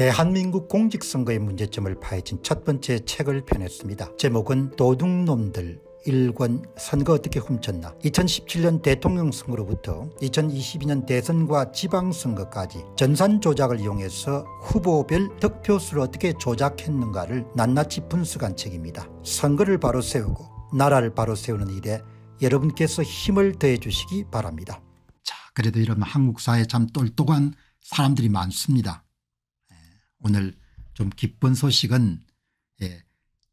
대한민국 공직선거의 문제점을 파헤친 첫 번째 책을 펴냈습니다. 제목은 도둑놈들 일권 선거 어떻게 훔쳤나 2017년 대통령 선거로부터 2022년 대선과 지방선거까지 전산 조작을 이용해서 후보별 득표수를 어떻게 조작했는가를 낱낱이 분수간 책입니다. 선거를 바로 세우고 나라를 바로 세우는 일에 여러분께서 힘을 더해 주시기 바랍니다. 자, 그래도 이런 한국 사회 참 똘똘한 사람들이 많습니다. 오늘 좀 기쁜 소식은 예,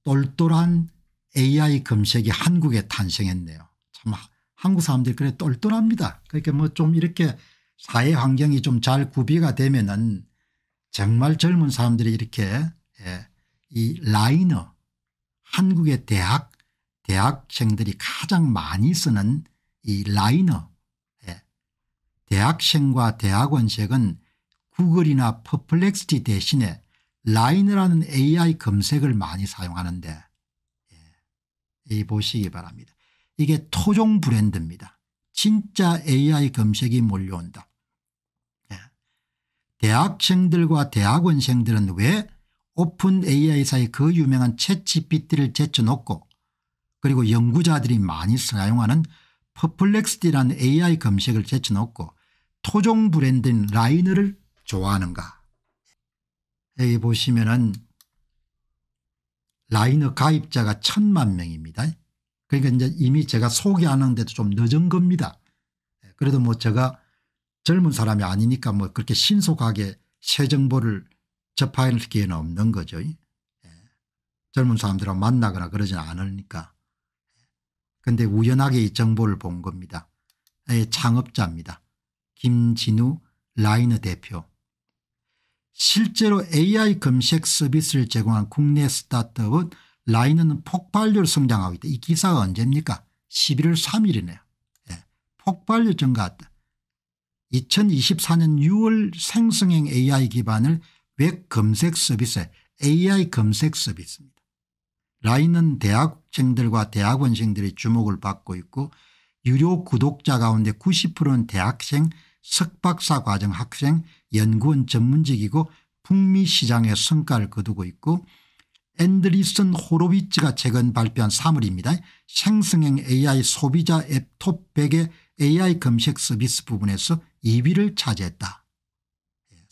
똘똘한 AI 검색이 한국에 탄생했네요. 참 한국 사람들이 그래 똘똘합니다. 그러니까 뭐 좀 이렇게 사회 환경이 좀 잘 구비가 되면은 정말 젊은 사람들이 이렇게 예, 이 라이너 한국의 대학 대학생들이 가장 많이 쓰는 이 라이너 예, 대학생과 대학원생은 구글이나 퍼플렉시티 대신에 라인이라는 AI 검색을 많이 사용하는데 예, 이 보시기 바랍니다. 이게 토종 브랜드입니다. 진짜 AI 검색이 몰려온다. 예. 대학생들과 대학원생들은 왜 오픈 AI사의 그 유명한 채 g p t 를 제쳐놓고 그리고 연구자들이 많이 사용하는 퍼플렉스티라는 AI 검색을 제쳐놓고 토종 브랜드인 라이너를 좋아하는가. 여기 보시면은 라이너 가입자가 천만 명입니다. 그러니까 이제 이미 제가 소개하는데도 좀 늦은 겁니다. 예, 그래도 뭐 제가 젊은 사람이 아니니까 뭐 그렇게 신속하게 새 정보를 접할 기회는 없는 거죠. 예, 젊은 사람들하고 만나거나 그러진 않으니까. 근데 우연하게 이 정보를 본 겁니다. 예, 창업자입니다. 김진우 라이너 대표. 실제로 AI 검색 서비스를 제공한 국내 스타트업은 라인은 폭발률으 성장하고 있다. 이 기사가 언제입니까 11월 3일이네요. 예. 폭발적증가 2024년 6월 생성형 AI 기반을 웹 검색 서비스 AI 검색 서비스입니다. 라인은 대학생들과 대학원생들의 주목을 받고 있고 유료 구독자 가운데 90%는 대학생 석박사 과정 학생 연구원 전문직이고 북미 시장의 성과를 거두고 있고 앤드리슨 호로비츠가 최근 발표한 사물입니다. 생성형 AI 소비자 앱톱1의 AI 검색 서비스 부분에서 2위를 차지했다.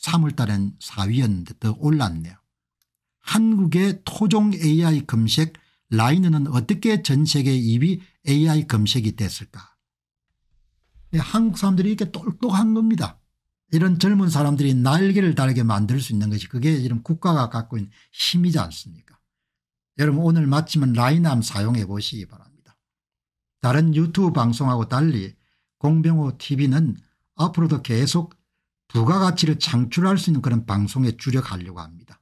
3월달엔 예, 4위였는데 더 올랐네요. 한국의 토종 AI 검색 라인은 어떻게 전 세계 2위 AI 검색이 됐을까 예, 한국 사람들이 이렇게 똑똑한 겁니다. 이런 젊은 사람들이 날개를 달게 만들 수 있는 것이 그게 이런 국가가 갖고 있는 힘이지 않습니까 여러분 오늘 마침은 라인함 사용해 보시기 바랍니다. 다른 유튜브 방송하고 달리 공병호 tv는 앞으로도 계속 부가가치를 창출할 수 있는 그런 방송에 주력하려고 합니다.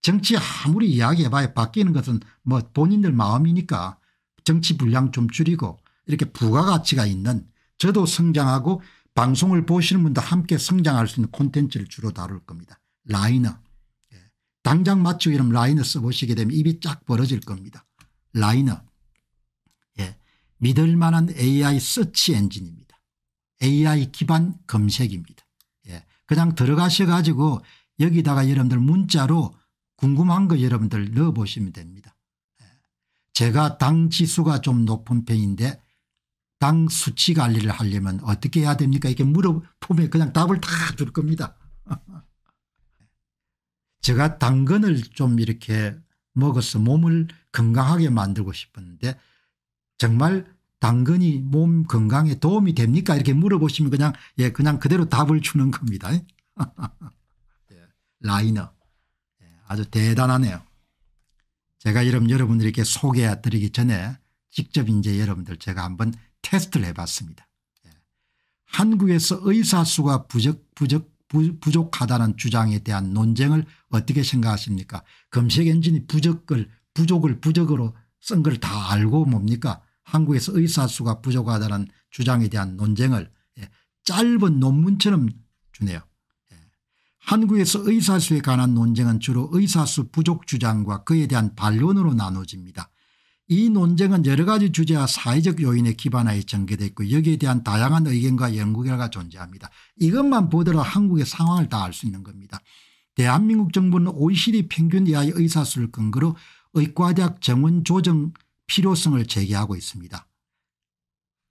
정치 아무리 이야기해봐야 바뀌는 것은 뭐 본인들 마음이니까 정치 분량 좀 줄이고 이렇게 부가가치가 있는 저도 성장하고 방송을 보시는 분도 함께 성장할 수 있는 콘텐츠를 주로 다룰 겁니다. 라이너. 예. 당장 맞추 이름 라이너 써보시게 되면 입이 쫙 벌어질 겁니다. 라이너. 예. 믿을 만한 AI 서치 엔진입니다. AI 기반 검색입니다. 예. 그냥 들어가셔 가지고 여기다가 여러분들 문자로 궁금한 거 여러분들 넣어보시면 됩니다. 예. 제가 당 지수가 좀 높은 편인데 당 수치 관리를 하려면 어떻게 해야 됩니까 이렇게 물어보면 그냥 답을 다 줄 겁니다. 제가 당근을 좀 이렇게 먹어서 몸을 건강하게 만들고 싶었는데 정말 당근이 몸 건강에 도움이 됩니까 이렇게 물어보시면 그냥 예 그냥 그대로 답을 주는 겁니다. 예, 라이너 예, 아주 대단하네요. 제가 여러분들에게 소개해 드리기 전에 직접 이제 여러분들 제가 한번 테스트를 해봤습니다. 예. 한국에서 의사수가 부적, 부적, 부, 족하다는 주장에 대한 논쟁을 어떻게 생각하십니까 검색 엔진이 부적을 부족을 부적으로 쓴 걸 다 알고 뭡니까 한국에서 의사수가 부족하다는 주장에 대한 논쟁을 예, 짧은 논문처럼 주네요. 예. 한국에서 의사수에 관한 논쟁은 주로 의사수 부족 주장과 그에 대한 반론으로 나눠집니다. 이 논쟁은 여러 가지 주제와 사회적 요인에 기반하여 전개됐고 여기에 대한 다양한 의견과 연구 결과 가 존재합니다. 이것만 보더라도 한국의 상황을 다 알 수 있는 겁니다. 대한민국 정부는 OECD 평균 이하의 의사수를 근거로 의과대학 정원 조정 필요성을 제기하고 있습니다.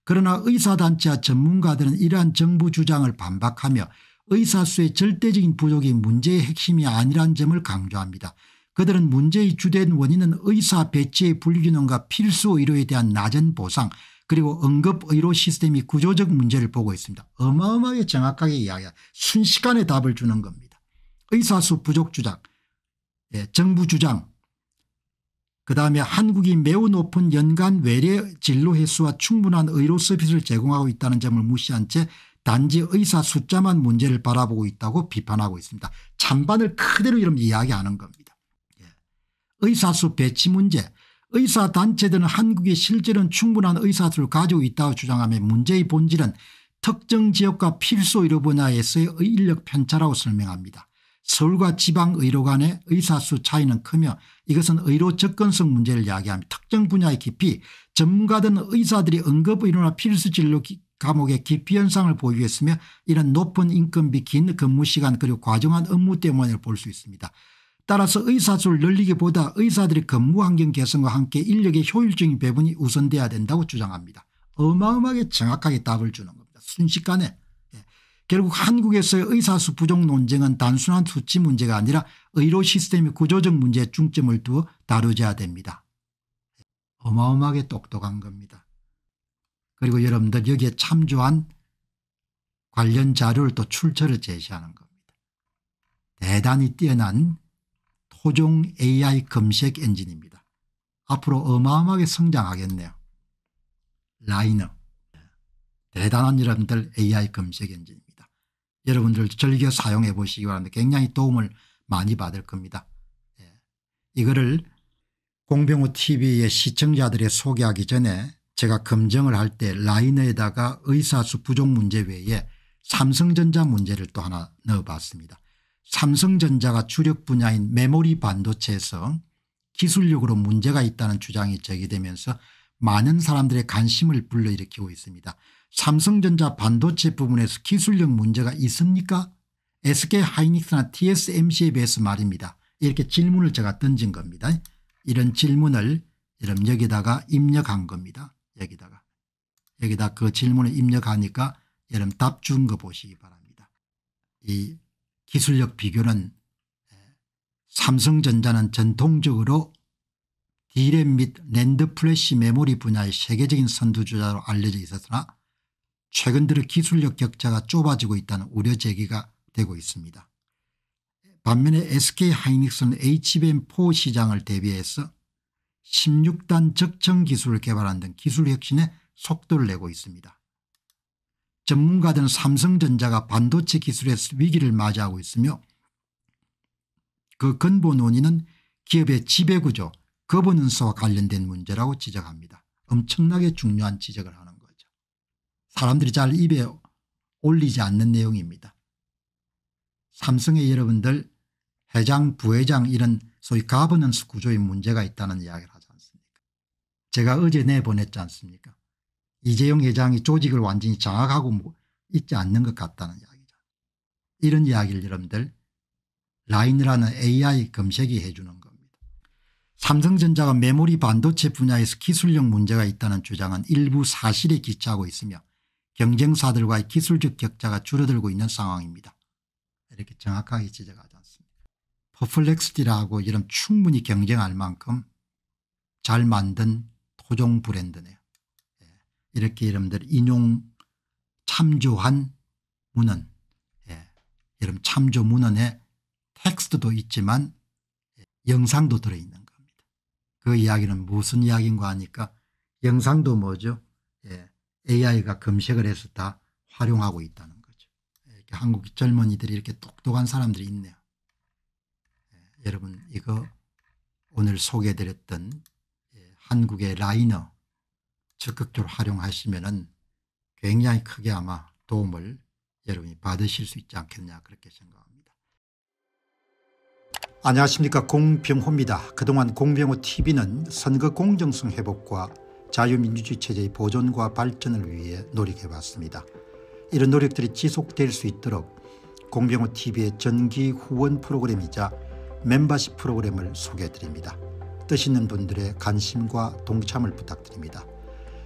그러나 의사단체와 전문가들은 이러한 정부 주장을 반박하며 의사수의 절대적인 부족이 문제의 핵심이 아니라는 점을 강조합니다. 그들은 문제의 주된 원인은 의사 배치의 불균형과 필수 의료에 대한 낮은 보상 그리고 응급의료 시스템이 구조적 문제를 보고 있습니다. 어마어마하게 정확하게 이야기하 순식간에 답을 주는 겁니다. 의사수 부족 주장 예, 정부 주장 그다음에 한국이 매우 높은 연간 외래 진료 횟수와 충분한 의료 서비스를 제공하고 있다는 점을 무시한 채 단지 의사 숫자만 문제를 바라보고 있다고 비판하고 있습니다. 찬반을 그대로 이런 이야기하는 겁니다. 의사수 배치 문제 의사단체들은 한국이 실제로는 충분한 의사수를 가지고 있다고 주장하며 문제의 본질은 특정 지역과 필수 의료 분야에서의 인력 편차라고 설명합니다. 서울과 지방의료 간의 의사수 차이는 크며 이것은 의료 접근성 문제를 이야기하며 특정 분야의 깊이 전문가든 의사들이 응급의료나 필수진료 감옥의 깊이 현상을 보유했으며 이런 높은 인건비 긴 근무시간 그리고 과중한 업무 때문에 볼 수 있습니다. 따라서 의사수를 늘리기보다 의사들의 근무 환경 개선과 함께 인력의 효율적인 배분이 우선돼야 된다고 주장합니다. 어마어마하게 정확하게 답을 주는 겁니다. 순식간에. 예. 결국 한국에서의 의사수 부족 논쟁은 단순한 수치 문제가 아니라 의료 시스템의 구조적 문제에 중점을 두어 다루져야 됩니다. 예. 어마어마하게 똑똑한 겁니다. 그리고 여러분들 여기에 참조한 관련 자료를 또 출처를 제시하는 겁니다. 대단히 뛰어난 호종 AI 검색 엔진입니다. 앞으로 어마어마하게 성장하겠네요. 라이너 대단한 여러분들 AI 검색 엔진입니다. 여러분들 즐겨 사용해 보시기 바랍니다. 굉장히 도움을 많이 받을 겁니다. 예. 이거를 공병호 tv의 시청자들의 소개하기 전에 제가 검증을 할 때 라이너에다가 의사수 부족 문제 외에 삼성전자 문제를 또 하나 넣어봤습니다. 삼성전자가 주력 분야인 메모리 반도체에서 기술력으로 문제가 있다는 주장이 제기되면서 많은 사람들의 관심을 불러일으키고 있습니다. 삼성전자 반도체 부분에서 기술력 문제가 있습니까 SK하이닉스나 TSMC에 비해서 말입니다. 이렇게 질문을 제가 던진 겁니다. 이런 질문을 여러분 여기다가 입력한 겁니다. 여기다가 여기다 그 질문을 입력하니까 여러분 답 준 거 보시기 바랍니다. 이 기술력 비교는 삼성전자는 전통적으로 디램 및 랜드 플래시 메모리 분야의 세계적인 선두주자로 알려져 있었으나 최근 들어 기술력 격차가 좁아지고 있다는 우려 제기가 되고 있습니다. 반면에 SK하이닉스는 HBM4 시장을 대비해서 16단 적정 기술을 개발한 등 기술 혁신에 속도를 내고 있습니다. 전문가들은 삼성전자가 반도체 기술의 위기를 맞이하고 있으며 그 근본 원인은 기업의 지배구조 거버넌스와 관련된 문제라고 지적합니다. 엄청나게 중요한 지적을 하는 거죠. 사람들이 잘 입에 올리지 않는 내용입니다. 삼성의 여러분들 회장 부회장 이런 소위 가버넌스 구조의 문제가 있다는 이야기를 하지 않습니까 제가 어제 내보냈지 않습니까 이재용 회장이 조직을 완전히 장악하고 뭐 있지 않는 것 같다는 이야기죠. 이런 이야기를 여러분들 라인이라는 AI 검색이 해주는 겁니다. 삼성전자가 메모리 반도체 분야에서 기술력 문제가 있다는 주장은 일부 사실에 기초하고 있으며 경쟁사들과의 기술적 격차가 줄어들고 있는 상황입니다. 이렇게 정확하게 지적하지 않습니다. 퍼플렉스티라고 이런 충분히 경쟁할 만큼 잘 만든 토종 브랜드네요. 이렇게 여러분들 인용 참조한 문헌 예. 여러분 참조 문헌에 텍스트도 있지만 예. 영상도 들어있는 겁니다. 그 이야기는 무슨 이야기인가 하니까 영상도 뭐죠 예. AI가 검색을 해서 다 활용하고 있다는 거죠. 예, 이렇게 한국 젊은이들이 이렇게 똑똑한 사람들이 있네요. 예, 여러분 이거 오늘 소개해드렸던 예, 한국의 라이너 적극적으로 활용하시면은 굉장히 크게 아마 도움을 여러분이 받으실 수 있지 않겠냐 그렇게 생각합니다. 안녕하십니까 공병호입니다. 그동안 공병호 tv는 선거 공정성 회복과 자유민주주의 체제의 보존과 발전을 위해 노력해봤습니다. 이런 노력들이 지속될 수 있도록 공병호 tv의 전기 후원 프로그램이자 멤버십 프로그램을 소개해드립니다. 뜻 있는 분들의 관심과 동참을 부탁드립니다.